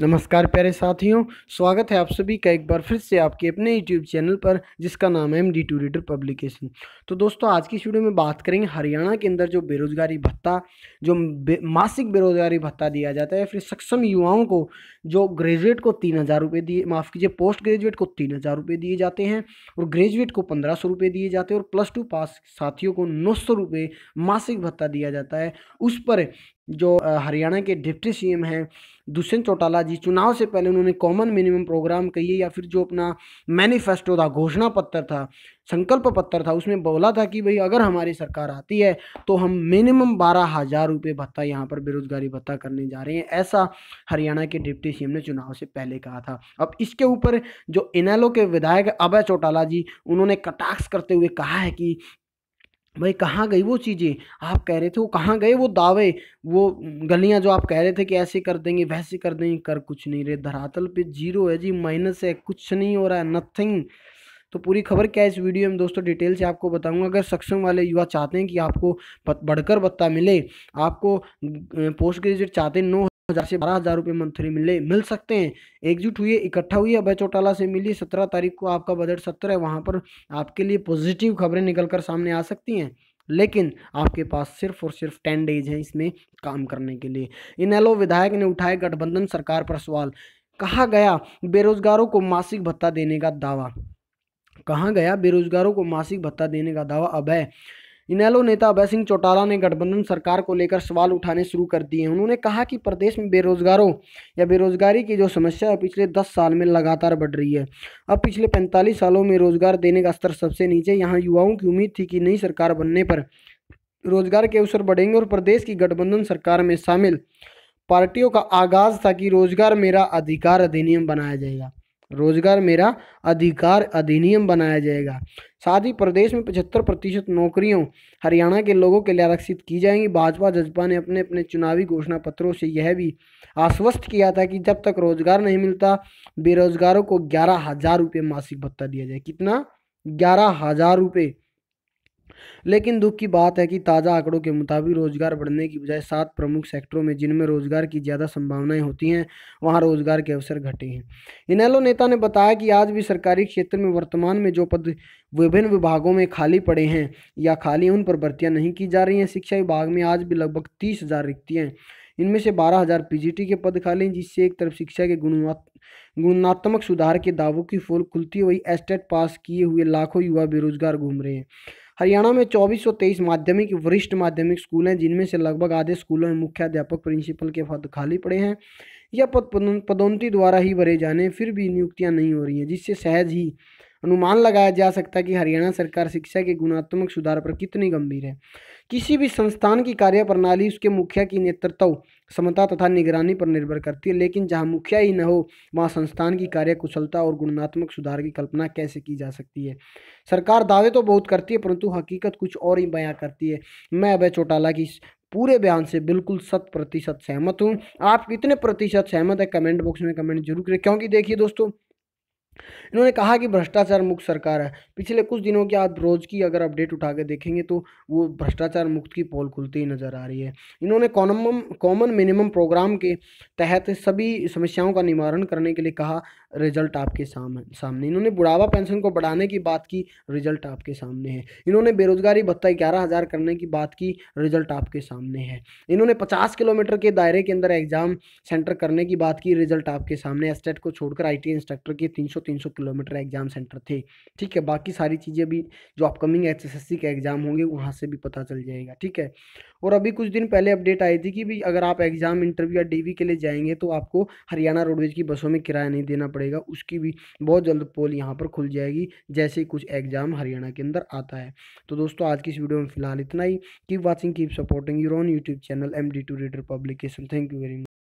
नमस्कार प्यारे साथियों स्वागत है आप सभी का एक बार फिर से आपके अपने यूट्यूब चैनल पर जिसका नाम है M D two reader publication तो दोस्तों आज की वीडियो में बात करेंगे हरियाणा के अंदर जो बेरोजगारी भत्ता जो बे, मासिक बेरोजगारी भत्ता दिया जाता है फिर सक्षम युवाओं को जो ग्रेजुएट को तीन हज़ार रुपये दिए माफ़ कीजिए पोस्ट ग्रेजुएट को तीन हज़ार रुपये दिए जाते हैं और ग्रेजुएट को पंद्रह सौ रुपये दिए जाते हैं और प्लस टू पास साथियों को नौ सौ रुपये मासिक भत्ता दिया जाता है उस पर जो हरियाणा के डिप्टी सीएम हैं दुष्यंत चौटाला जी चुनाव से पहले उन्होंने कॉमन मिनिमम प्रोग्राम कहिए या फिर जो अपना मैनिफेस्टो था घोषणा पत्र था संकल्प पत्र था उसमें बोला था कि भाई अगर हमारी सरकार आती है तो हम मिनिमम बारह हज़ार रुपये भत्ता यहाँ पर बेरोजगारी भत्ता करने जा रहे हैं ऐसा हरियाणा के डिप्टी सी ने चुनाव से पहले कहा था अब इसके ऊपर जो इनैलो के विधायक अभय चौटाला जी उन्होंने कटाक्ष करते हुए कहा है कि भाई कहाँ गई वो चीज़ें आप कह रहे थे वो कहाँ गए वो दावे वो गलियाँ जो आप कह रहे थे कि ऐसे कर देंगे वैसे कर देंगे कर कुछ नहीं रहे धरातल पे जीरो है जी माइनस है कुछ नहीं हो रहा है नथिंग तो पूरी खबर क्या है इस वीडियो में दोस्तों डिटेल से आपको बताऊंगा अगर सक्षम वाले युवा चाहते हैं कि आपको बढ़कर बत्ता मिले आपको पोस्ट ग्रेजुएट चाहते नो हजार से बारह हजार रुपये मंथली मिले मिल सकते हैं एकजुट हुई इकट्ठा हुई अभय चौटाला से मिली सत्रह तारीख को आपका बजट सत्र है वहाँ पर आपके लिए पॉजिटिव खबरें निकल कर सामने आ सकती हैं लेकिन आपके पास सिर्फ और सिर्फ टेन डेज हैं इसमें काम करने के लिए इनेलो विधायक ने उठाए गठबंधन सरकार पर सवाल कहा गया बेरोजगारों को मासिक भत्ता देने का दावा कहा गया बेरोजगारों को मासिक भत्ता देने का दावा अभय इनेलो नेता अभय सिंह चौटाला ने गठबंधन सरकार को लेकर सवाल उठाने शुरू कर दिए उन्होंने कहा कि प्रदेश में बेरोजगारों या बेरोजगारी की जो समस्या है पिछले 10 साल में लगातार बढ़ रही है अब पिछले 45 सालों में रोजगार देने का स्तर सबसे नीचे यहाँ युवाओं की उम्मीद थी कि नई सरकार बनने पर रोजगार के अवसर बढ़ेंगे और प्रदेश की गठबंधन सरकार में शामिल पार्टियों का आगाज था कि रोजगार मेरा अधिकार अधिनियम बनाया जाएगा रोजगार मेरा अधिकार अधिनियम बनाया जाएगा साथ ही प्रदेश में पचहत्तर प्रतिशत नौकरियों हरियाणा के लोगों के लिए आरक्षित की जाएंगी भाजपा जजपा ने अपने अपने चुनावी घोषणा पत्रों से यह भी आश्वस्त किया था कि जब तक रोजगार नहीं मिलता बेरोजगारों को ग्यारह हजार रुपये मासिक भत्ता दिया जाए कितना ग्यारह हजार रुपये लेकिन दुख की बात है कि ताज़ा आंकड़ों के मुताबिक रोजगार बढ़ने की बजाय सात प्रमुख सेक्टरों में जिनमें रोजगार की ज़्यादा संभावनाएं होती हैं वहाँ रोजगार के अवसर घटे हैं इनेलो नेता ने बताया कि आज भी सरकारी क्षेत्र में वर्तमान में जो पद विभिन्न विभागों में खाली पड़े हैं या खाली उन पर भर्तियाँ नहीं की जा रही हैं शिक्षा विभाग में आज भी लगभग तीस हज़ार रिक्तियाँ हैं इनमें से बारह हज़ार पी के पद खाली हैं जिससे एक तरफ शिक्षा के गुणात्मक सुधार के दावों की फोल खुलती हुई एस्टेट पास किए हुए लाखों युवा बेरोजगार घूम रहे हैं हरियाणा में 2423 माध्यमिक वरिष्ठ माध्यमिक स्कूल हैं जिनमें से लगभग आधे स्कूलों में मुख्याध्यापक प्रिंसिपल के पद खाली पड़े हैं या पद पदोन्नति द्वारा ही भरे जाने फिर भी नियुक्तियां नहीं हो रही हैं जिससे सहज ही अनुमान लगाया जा सकता है कि हरियाणा सरकार शिक्षा के गुणात्मक सुधार पर कितनी गंभीर है किसी भी संस्थान की कार्यप्रणाली उसके मुखिया की नेतृत्व समता तथा निगरानी पर निर्भर करती है लेकिन जहाँ मुखिया ही न हो वहाँ संस्थान की कार्यकुशलता और गुणात्मक सुधार की कल्पना कैसे की जा सकती है सरकार दावे तो बहुत करती है परंतु हकीकत कुछ और ही बयाँ करती है मैं अभय चौटाला की पूरे बयान से बिल्कुल शत प्रतिशत सहमत हूँ आप कितने प्रतिशत सहमत है कमेंट बॉक्स में कमेंट जरूर करें क्योंकि देखिए दोस्तों इन्होंने कहा कि भ्रष्टाचार मुक्त सरकार है पिछले कुछ दिनों की आप रोज़ की अगर अपडेट उठा के देखेंगे तो वो भ्रष्टाचार मुक्त की पोल खुलती ही नज़र आ रही है इन्होंने कॉमन कॉमन मिनिमम प्रोग्राम के तहत सभी समस्याओं का निवारण करने के लिए कहा रिजल्ट आपके सामने सामने इन्होंने बुढ़ावा पेंशन को बढ़ाने की बात की रिजल्ट आपके सामने है इन्होंने बेरोजगारी भत्ता ग्यारह हज़ार करने की बात की रिजल्ट आपके सामने है इन्होंने पचास किलोमीटर के दायरे के अंदर एग्ज़ाम सेंटर करने की बात की रिजल्ट आपके सामने एस्टेट को छोड़कर आई इंस्ट्रक्टर की तीन तीन सौ किलोमीटर एग्ज़ाम सेंटर थे ठीक है बाकी सारी चीज़ें भी जो अपकमिंग एच एस के एग्ज़ाम होंगे वहाँ से भी पता चल जाएगा ठीक है और अभी कुछ दिन पहले अपडेट आई थी कि भी अगर आप एग्ज़ाम इंटरव्यू या डी के लिए जाएंगे तो आपको हरियाणा रोडवेज की बसों में किराया नहीं देना पड़ेगा उसकी भी बहुत जल्द पोल यहाँ पर खुल जाएगी जैसे कुछ एग्ज़ाम हरियाणा के अंदर आता है तो दोस्तों आज की इस वीडियो में फिलहाल इतना ही keep watching keep supporting your own YouTube channel M D two reader publication thank you very much